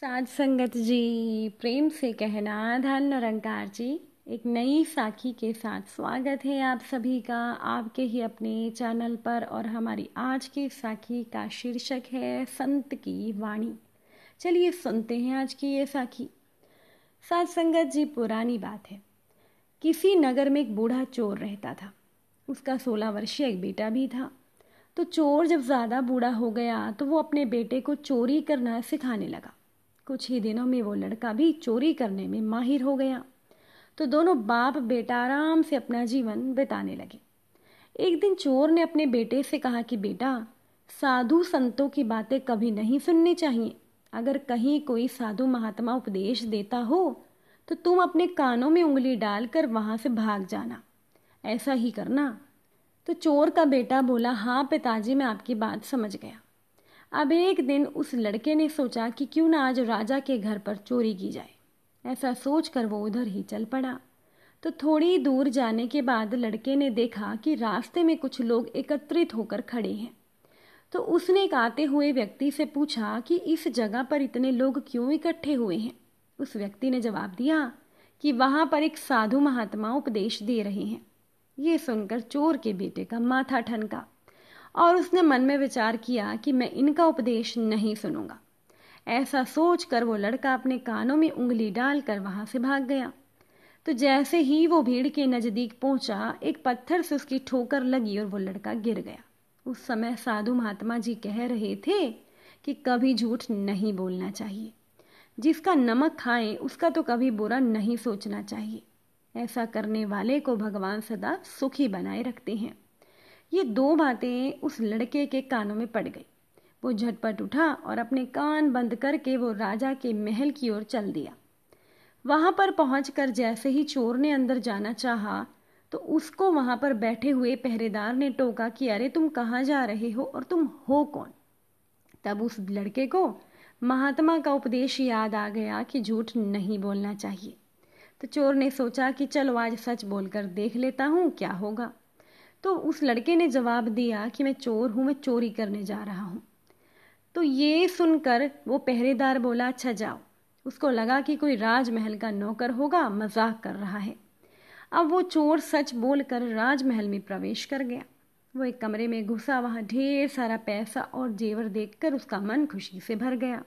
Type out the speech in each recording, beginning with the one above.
साध संगत जी प्रेम से कहना धन निरंकार जी एक नई साखी के साथ स्वागत है आप सभी का आपके ही अपने चैनल पर और हमारी आज की साखी का शीर्षक है संत की वाणी चलिए सुनते हैं आज की ये साखी साध संगत जी पुरानी बात है किसी नगर में एक बूढ़ा चोर रहता था उसका सोलह वर्षीय एक बेटा भी था तो चोर जब ज़्यादा बूढ़ा हो गया तो वो अपने बेटे को चोरी करना सिखाने लगा कुछ ही दिनों में वो लड़का भी चोरी करने में माहिर हो गया तो दोनों बाप बेटा आराम से अपना जीवन बिताने लगे एक दिन चोर ने अपने बेटे से कहा कि बेटा साधु संतों की बातें कभी नहीं सुननी चाहिए अगर कहीं कोई साधु महात्मा उपदेश देता हो तो तुम अपने कानों में उंगली डालकर वहाँ से भाग जाना ऐसा ही करना तो चोर का बेटा बोला हाँ पिताजी मैं आपकी बात समझ गया अब एक दिन उस लड़के ने सोचा कि क्यों ना आज राजा के घर पर चोरी की जाए ऐसा सोच कर वो उधर ही चल पड़ा तो थोड़ी दूर जाने के बाद लड़के ने देखा कि रास्ते में कुछ लोग एकत्रित होकर खड़े हैं तो उसने एक आते हुए व्यक्ति से पूछा कि इस जगह पर इतने लोग क्यों इकट्ठे हुए हैं उस व्यक्ति ने जवाब दिया कि वहाँ पर एक साधु महात्मा उपदेश दे रहे हैं ये सुनकर चोर के बेटे का माथा ठनका और उसने मन में विचार किया कि मैं इनका उपदेश नहीं सुनूंगा ऐसा सोच कर वो लड़का अपने कानों में उंगली डालकर वहां से भाग गया तो जैसे ही वो भीड़ के नज़दीक पहुंचा एक पत्थर से उसकी ठोकर लगी और वो लड़का गिर गया उस समय साधु महात्मा जी कह रहे थे कि कभी झूठ नहीं बोलना चाहिए जिसका नमक खाएं उसका तो कभी बुरा नहीं सोचना चाहिए ऐसा करने वाले को भगवान सदा सुखी बनाए रखते हैं ये दो बातें उस लड़के के कानों में पड़ गई वो झटपट उठा और अपने कान बंद करके वो राजा के महल की ओर चल दिया वहां पर पहुंचकर जैसे ही चोर ने अंदर जाना चाहा तो उसको वहां पर बैठे हुए पहरेदार ने टोका कि अरे तुम कहाँ जा रहे हो और तुम हो कौन तब उस लड़के को महात्मा का उपदेश याद आ गया कि झूठ नहीं बोलना चाहिए तो चोर ने सोचा कि चलो आज सच बोलकर देख लेता हूँ क्या होगा तो उस लड़के ने जवाब दिया कि मैं चोर हूँ मैं चोरी करने जा रहा हूँ तो ये सुनकर वो पहरेदार बोला अच्छा जाओ उसको लगा कि कोई राजमहल का नौकर होगा मजाक कर रहा है अब वो चोर सच बोलकर राजमहल में प्रवेश कर गया वो एक कमरे में घुसा वहाँ ढेर सारा पैसा और जेवर देखकर उसका मन खुशी से भर गया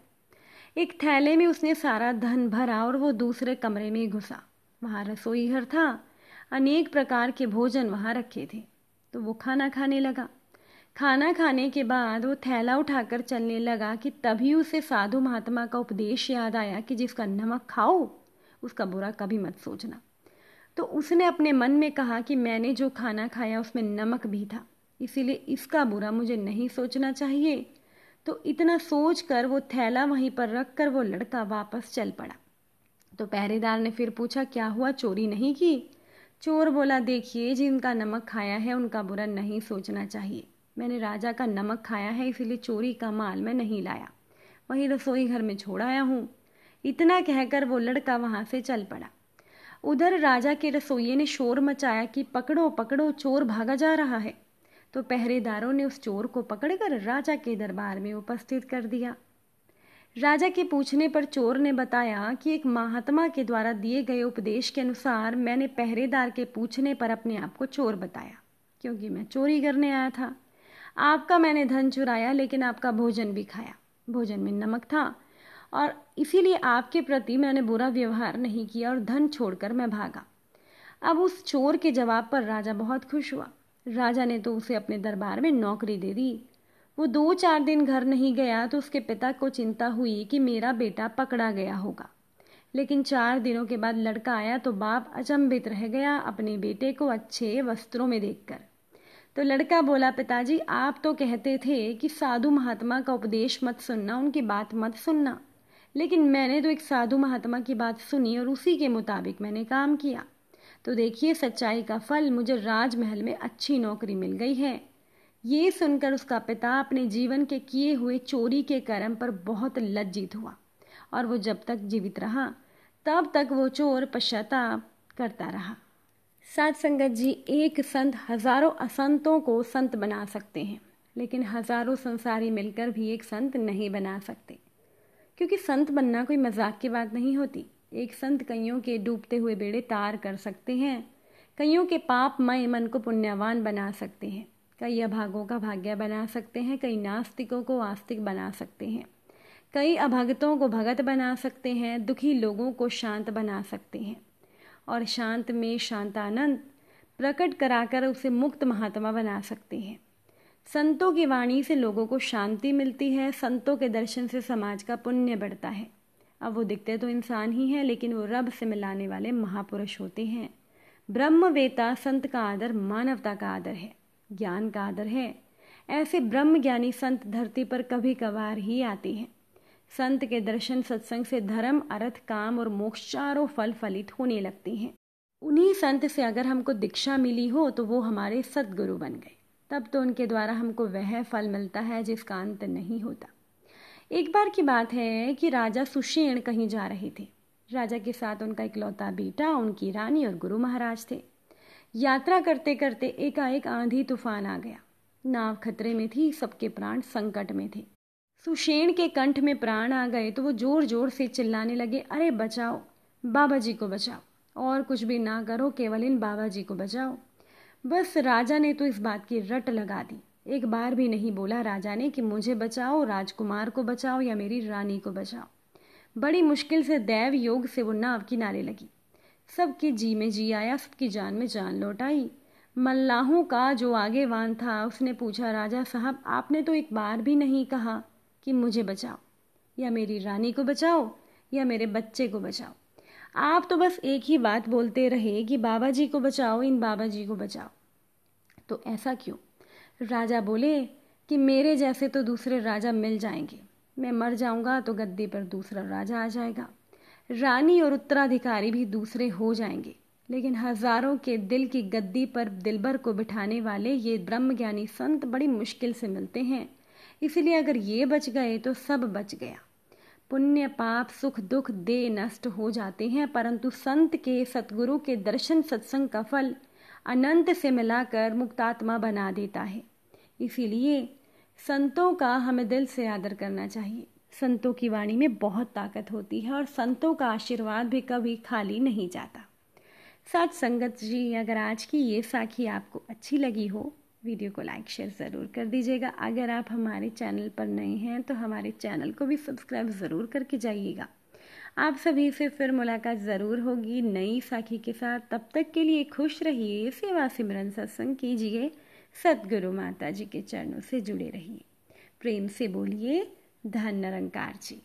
एक थैले में उसने सारा धन भरा और वो दूसरे कमरे में घुसा वहाँ रसोई घर था अनेक प्रकार के भोजन वहाँ रखे थे तो वो खाना खाने लगा खाना खाने के बाद वो थैला उठाकर चलने लगा कि तभी उसे साधु महात्मा का उपदेश याद आया कि जिसका नमक खाओ उसका बुरा कभी मत सोचना तो उसने अपने मन में कहा कि मैंने जो खाना खाया उसमें नमक भी था इसीलिए इसका बुरा मुझे नहीं सोचना चाहिए तो इतना सोच कर वो थैला वहीं पर रख कर वो लड़का वापस चल पड़ा तो पहरेदार ने फिर पूछा क्या हुआ चोरी नहीं की चोर बोला देखिए जिनका नमक खाया है उनका बुरा नहीं सोचना चाहिए मैंने राजा का नमक खाया है इसीलिए चोरी का माल मैं नहीं लाया वहीं रसोई घर में छोड़ आया हूँ इतना कहकर वो लड़का वहाँ से चल पड़ा उधर राजा के रसोइये ने शोर मचाया कि पकड़ो पकड़ो चोर भागा जा रहा है तो पहरेदारों ने उस चोर को पकड़कर राजा के दरबार में उपस्थित कर दिया राजा के पूछने पर चोर ने बताया कि एक महात्मा के द्वारा दिए गए उपदेश के अनुसार मैंने पहरेदार के पूछने पर अपने आप को चोर बताया क्योंकि मैं चोरी करने आया था आपका मैंने धन चुराया लेकिन आपका भोजन भी खाया भोजन में नमक था और इसीलिए आपके प्रति मैंने बुरा व्यवहार नहीं किया और धन छोड़कर मैं भागा अब उस चोर के जवाब पर राजा बहुत खुश हुआ राजा ने तो उसे अपने दरबार में नौकरी दे दी वो दो चार दिन घर नहीं गया तो उसके पिता को चिंता हुई कि मेरा बेटा पकड़ा गया होगा लेकिन चार दिनों के बाद लड़का आया तो बाप अचंभित रह गया अपने बेटे को अच्छे वस्त्रों में देखकर तो लड़का बोला पिताजी आप तो कहते थे कि साधु महात्मा का उपदेश मत सुनना उनकी बात मत सुनना लेकिन मैंने तो एक साधु महात्मा की बात सुनी और उसी के मुताबिक मैंने काम किया तो देखिए सच्चाई का फल मुझे राजमहल में अच्छी नौकरी मिल गई है ये सुनकर उसका पिता अपने जीवन के किए हुए चोरी के कर्म पर बहुत लज्जित हुआ और वो जब तक जीवित रहा तब तक वो चोर पश्चाताप करता रहा सात संगत जी एक संत हजारों असंतों को संत बना सकते हैं लेकिन हजारों संसारी मिलकर भी एक संत नहीं बना सकते क्योंकि संत बनना कोई मजाक की बात नहीं होती एक संत कईयों के डूबते हुए बेड़े तार कर सकते हैं कईयों के पाप मय मन को पुण्यवान बना सकते हैं कई अभागों का भाग्य बना सकते हैं कई नास्तिकों को आस्तिक बना सकते हैं कई अभगतों को भगत बना सकते हैं दुखी लोगों को शांत बना सकते हैं और शांत में शांतानंद प्रकट कराकर उसे मुक्त महात्मा बना सकते हैं संतों की वाणी से लोगों को शांति मिलती है संतों के दर्शन से समाज का पुण्य बढ़ता है अब वो दिखते तो इंसान ही हैं लेकिन वो रब से मिलाने वाले महापुरुष होते हैं ब्रह्मवेता संत का आदर मानवता का आदर है ज्ञान का आदर है ऐसे ब्रह्म ज्ञानी संत धरती पर कभी कभार ही आते हैं संत के दर्शन सत्संग से धर्म अर्थ काम और मोक्ष चारों फल फलित होने लगते हैं उन्हीं संत से अगर हमको दीक्षा मिली हो तो वो हमारे सदगुरु बन गए तब तो उनके द्वारा हमको वह फल मिलता है जिसका अंत नहीं होता एक बार की बात है कि राजा सुषेण कहीं जा रहे थे राजा के साथ उनका इकलौता बेटा उनकी रानी और गुरु महाराज थे यात्रा करते करते एकाएक आंधी तूफान आ गया नाव खतरे में थी सबके प्राण संकट में थे सुषेण के कंठ में प्राण आ गए तो वो जोर जोर से चिल्लाने लगे अरे बचाओ बाबा जी को बचाओ और कुछ भी ना करो केवल इन बाबा जी को बचाओ बस राजा ने तो इस बात की रट लगा दी एक बार भी नहीं बोला राजा ने कि मुझे बचाओ राजकुमार को बचाओ या मेरी रानी को बचाओ बड़ी मुश्किल से दैव योग से वो नाव किनारे लगी सबके जी में जी आया सबकी जान में जान लौट आई मल्लाहों का जो आगेवान था उसने पूछा राजा साहब आपने तो एक बार भी नहीं कहा कि मुझे बचाओ या मेरी रानी को बचाओ या मेरे बच्चे को बचाओ आप तो बस एक ही बात बोलते रहे कि बाबा जी को बचाओ इन बाबा जी को बचाओ तो ऐसा क्यों राजा बोले कि मेरे जैसे तो दूसरे राजा मिल जाएंगे मैं मर जाऊंगा तो गद्दी पर दूसरा राजा आ जाएगा रानी और उत्तराधिकारी भी दूसरे हो जाएंगे लेकिन हजारों के दिल की गद्दी पर दिलबर को बिठाने वाले ये ब्रह्मज्ञानी संत बड़ी मुश्किल से मिलते हैं इसलिए अगर ये बच गए तो सब बच गया पुण्य पाप सुख दुख दे नष्ट हो जाते हैं परंतु संत के सतगुरु के दर्शन सत्संग का फल अनंत से मिलाकर मुक्तात्मा बना देता है इसीलिए संतों का हमें दिल से आदर करना चाहिए संतों की वाणी में बहुत ताकत होती है और संतों का आशीर्वाद भी कभी खाली नहीं जाता साथ संगत जी अगर आज की ये साखी आपको अच्छी लगी हो वीडियो को लाइक शेयर ज़रूर कर दीजिएगा अगर आप हमारे चैनल पर नए हैं तो हमारे चैनल को भी सब्सक्राइब ज़रूर करके जाइएगा आप सभी से फिर मुलाकात ज़रूर होगी नई साखी के साथ तब तक के लिए खुश रहिए सेवा सिमरन सत्संग कीजिए सतगुरु माता जी के चरणों से जुड़े रहिए प्रेम से बोलिए धन निरंकार जी